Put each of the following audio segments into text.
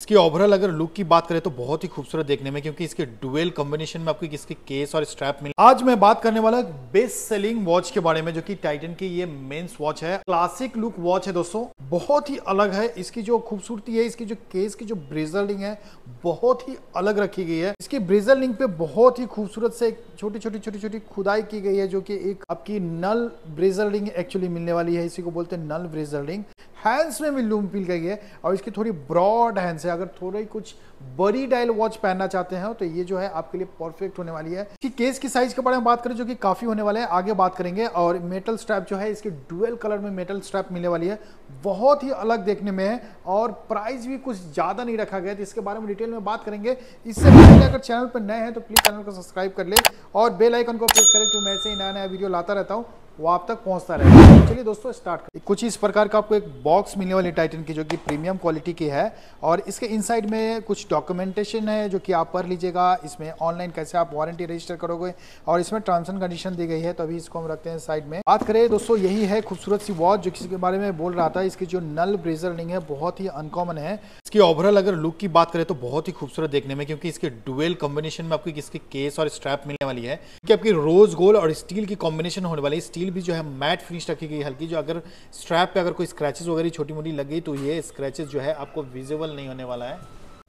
इसकी ओवरऑल अगर लुक की बात करें तो बहुत ही खूबसूरत देखने में क्योंकि इसके डुअल कॉम्बिनेशन में आपको इसके केस और स्ट्रैप मिले आज मैं बात करने वाला बेस्ट सेलिंग वॉच के बारे में जो कि टाइटन की ये मेंस वॉच है क्लासिक लुक वॉच है दोस्तों बहुत ही अलग है इसकी जो खूबसूरती है इसकी जो केस की जो ब्रिजलिंग है बहुत ही अलग रखी गई है इसकी ब्रिजलिंग पे बहुत ही खूबसूरत से छोटी छोटी छोटी छोटी खुदाई की गई है जो की एक आपकी नल ब्रेजर एक्चुअली मिलने वाली है इसी को बोलते हैं नल ब्रेजर हैंड्स में भी लूम फील गई है और इसकी थोड़ी ब्रॉड हैंड्स है अगर थोड़ी कुछ बड़ी डायल वॉच पहनना चाहते हैं तो ये जो है आपके लिए परफेक्ट होने वाली है कि केस की साइज के बारे में बात करें जो कि काफ़ी होने वाला है आगे बात करेंगे और मेटल स्ट्रैप जो है इसके डुअल कलर में मेटल स्ट्रैप मिलने वाली है बहुत ही अलग देखने में है और प्राइस भी कुछ ज़्यादा नहीं रखा गया तो इसके बारे में डिटेल में बात करेंगे इससे पहले अगर चैनल पर नए हैं तो प्लीज़ चैनल को सब्सक्राइब कर ले और बेलाइकन को प्रेस करें क्योंकि मैं ऐसे ही नया नया वीडियो लाता रहता हूँ वो आप तक पहुंचता रहेगा चलिए दोस्तों स्टार्ट करें कुछ इस प्रकार का आपको एक बॉक्स मिलने वाली टाइटन की जो कि प्रीमियम क्वालिटी की है और इसके इनसाइड में कुछ डॉक्यूमेंटेशन है जो कि आप पढ़ लीजिएगा इसमें ऑनलाइन कैसे आप वारंटी रजिस्टर करोगे और इसमें टर्म्स एंड कंडीशन दी गई है तो अभी इसको हम रखते हैं साइड में बात करें दोस्तों यही है खूबसूरत सी वॉच जो किसी के बारे में बोल रहा था इसकी जो नल ब्रेजर रिंग है बहुत ही अनकॉमन है इसकी ओवरऑल अगर लुक की बात करें तो बहुत ही खूबसूरत देखने में क्योंकि इसके डुअल कॉम्बिनेशन में आपको इसके केस और स्ट्रैप मिलने वाली है कि आपकी रोज गोल्ड और स्टील की कॉम्बिनेशन होने वाली है स्टील भी जो है मैट फिनिश रखी गई हल्की जो अगर स्ट्रैप पे अगर कोई स्क्रैचेस वगैरह छोटी मोटी लग गई तो ये स्क्रैचेस जो है आपको विजिबल नहीं होने वाला है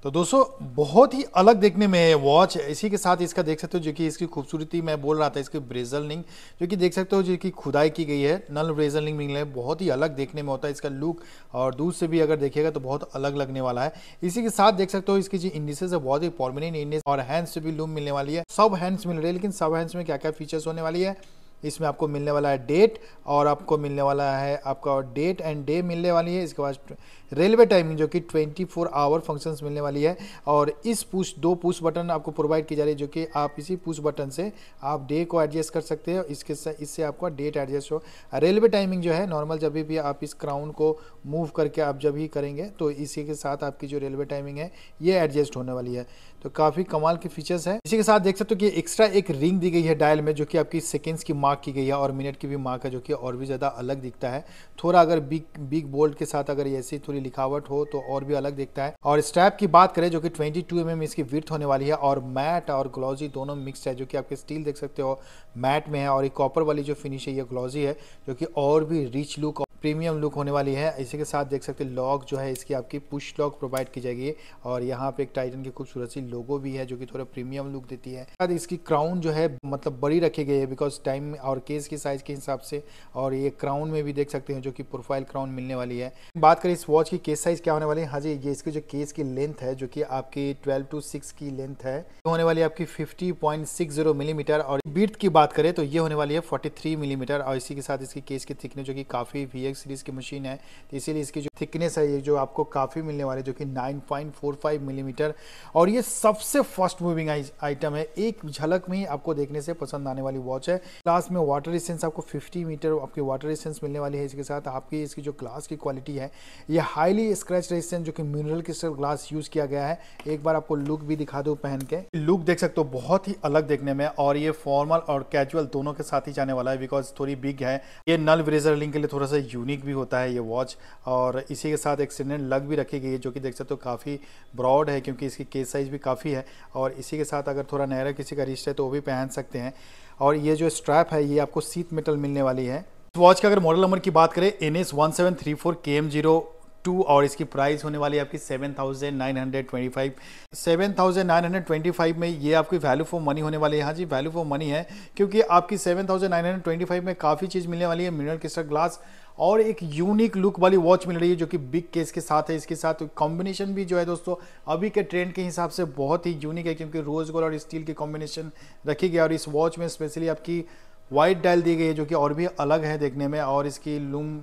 तो दोस्तों बहुत ही अलग देखने में है वॉच इसी के साथ इसका देख सकते हो जो कि इसकी खूबसूरती मैं बोल रहा था इसकी ब्रेजलिंग जो कि देख सकते हो जो कि खुदाई की गई है नल ब्रेजलिंग मिल है बहुत ही अलग देखने में होता है इसका लुक और दूर से भी अगर देखिएगा तो बहुत अलग लगने वाला है इसी के साथ देख सकते हो इसकी जो इंडिसेज है बहुत ही परमानेंट इंडिस और हैंड्स से भी लूम मिलने वाली है सब हैंड्स मिल रही है लेकिन सब हैंड्स में क्या क्या फीचर्स होने वाली है इसमें आपको मिलने वाला है डेट और आपको मिलने वाला है आपका डेट एंड डे मिलने वाली है इसके बाद रेलवे टाइमिंग जो कि 24 फोर आवर फंक्शंस मिलने वाली है और इस पुश दो पुश बटन आपको प्रोवाइड की जा रही है जो कि आप इसी पुश बटन से आप डे को एडजस्ट कर सकते हैं इसके इससे आपका डेट एडजस्ट हो रेलवे टाइमिंग जो है नॉर्मल जब भी आप इस क्राउन को मूव करके आप जब ही करेंगे तो इसी के साथ आपकी जो रेलवे टाइमिंग है ये एडजस्ट होने वाली है तो काफ़ी कमाल के फीचर्स हैं इसी के साथ देख सकते हो कि एक्स्ट्रा एक रिंग दी गई है डायल में जो कि आपकी सेकेंड्स की मार्क की गई है और मिनट की भी मार्क है जो कि और भी ज़्यादा अलग दिखता है थोड़ा अगर बिग बिग बोल्ट के साथ अगर ऐसी थोड़ी लिखावट हो तो और भी अलग दिखता है और स्ट्रैप की बात करें जो कि ट्वेंटी टू mm इसकी विर्थ होने वाली है और मैट और ग्लॉजी दोनों मिक्सड है जो कि आपके स्टील देख सकते हो मैट में है और एक कॉपर वाली जो फिनिश है ये ग्लॉजी है जो कि और भी रिच लुक प्रीमियम लुक होने वाली है इसी के साथ देख सकते हैं लॉक जो है इसकी आपकी पुश लॉक प्रोवाइड की जाएगी और यहाँ पे एक टाइटन की खूबसूरत सी लोगो भी है जो कि थोड़ा प्रीमियम लुक देती है साथ इसकी क्राउन जो है मतलब बड़ी रखी गई है बिकॉज टाइम और केस की साइज के हिसाब से और ये क्राउन में भी देख सकते हैं जो कि प्रोफाइल क्राउन मिलने वाली है बात करें इस वॉच की केस साइज क्या होने वाली है हाँ जी ये इसकी जो केस की लेंथ है जो कि आपकी ट्वेल्व टू सिक्स की लेंथ है होने वाली आपकी fifty point six zero millimetre और बीट की बात करें तो ये होने वाली है फोर्टी थ्री मिलीमीटर और इसी के साथ इसकी केस की थिकनेस जो कि काफ़ी भी सीरीज़ की मशीन है तो इसीलिए इसकी जो थिकनेस है ये जो आपको काफ़ी मिलने वाले जो कि 9.45 मिलीमीटर mm और ये सबसे फर्स्ट मूविंग आइटम है एक झलक में आपको देखने से पसंद आने वाली वॉच है ग्लास में वाटर रिसेंस आपको 50 मीटर आपकी वाटर रिसेंस मिलने वाली है इसके साथ आपकी इसकी जो ग्लास की क्वालिटी है ये हाईली स्क्रैच रेजिस्टेंट जो कि मिनरल क्रिस्टल ग्लास यूज़ किया गया है एक बार आपको लुक भी दिखा दो पहन के लुक देख सकते हो बहुत ही अलग देखने में और ये फॉर्मल और कैजुअल दोनों के साथ ही जाने वाला है बिकॉज थोड़ी बिग है ये नल ब्रेजर लिंक के लिए थोड़ा सा यूनिक भी होता है ये वॉच और इसी के साथ एक सिनेट लग भी रखी गई है जो कि देख सकते हो काफ़ी ब्रॉड है क्योंकि इसकी केस साइज़ भी काफ़ी है और इसी के साथ अगर थोड़ा नहरा किसी का रिश्ता है तो वो भी पहन सकते हैं और ये जो स्ट्रैप है ये आपको सीट मेटल मिलने वाली है वॉच का अगर मॉडल नंबर की बात करें N S one seven three four K M zero two और इसकी प्राइस होने वाली है आपकी seven thousand nine hundred twenty five seven thousand nine hundred twenty five में ये आपकी वैल्यू फॉर मनी होने वाली है हाँ जी वैल्यू फॉर मनी है क्योंकि आपकी seven thousand nine hundred twenty five में काफ़ी चीज़ मिलने वाली है मिनरल किस्टर ग्लास और एक यूनिक लुक वाली वॉच मिल रही है जो कि बिग केस के साथ है इसके साथ कॉम्बिनेशन भी जो है दोस्तों अभी के ट्रेंड के हिसाब से बहुत ही यूनिक है क्योंकि रोज़ गोल्ड और स्टील की कॉम्बिनेशन रखी गई और इस वॉच में स्पेशली आपकी वाइट डायल दी गई है जो कि और भी अलग है देखने में और इसकी लूम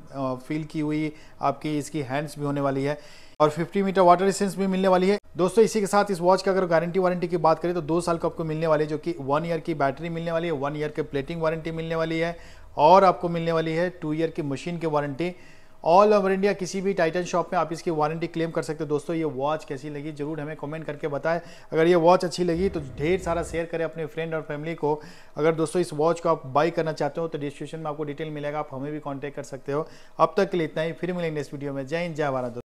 फील की हुई आपकी इसकी हैंड्स भी होने वाली है और 50 मीटर वाटर रेसिस्टेंस भी मिलने वाली है दोस्तों इसी के साथ इस वॉच का अगर गारंटी वारंटी की बात करें तो दो साल का आपको मिलने वाली है जो कि वन ईयर की बैटरी मिलने वाली है वन ईयर के प्लेटिंग वारंटी मिलने वाली है और आपको मिलने वाली है टू ईयर की मशीन की वारंटी ऑल ओवर इंडिया किसी भी टाइटन शॉप में आप इसकी वारंटी क्लेम कर सकते हो दोस्तों ये वॉच कैसी लगी जरूर हमें कमेंट करके बताएं अगर ये वॉच अच्छी लगी तो ढेर सारा शेयर करें अपने फ्रेंड और फैमिली को अगर दोस्तों इस वॉच को आप बाई करना चाहते हो तो डिस्क्रिप्शन में आपको डिटेल मिलेगा आप हमें भी कॉन्टैक्ट कर सकते हो अब तक के लिए इतना ही फिर मिलेंगे नेक्स्ट वीडियो में जय हिंद जय भारत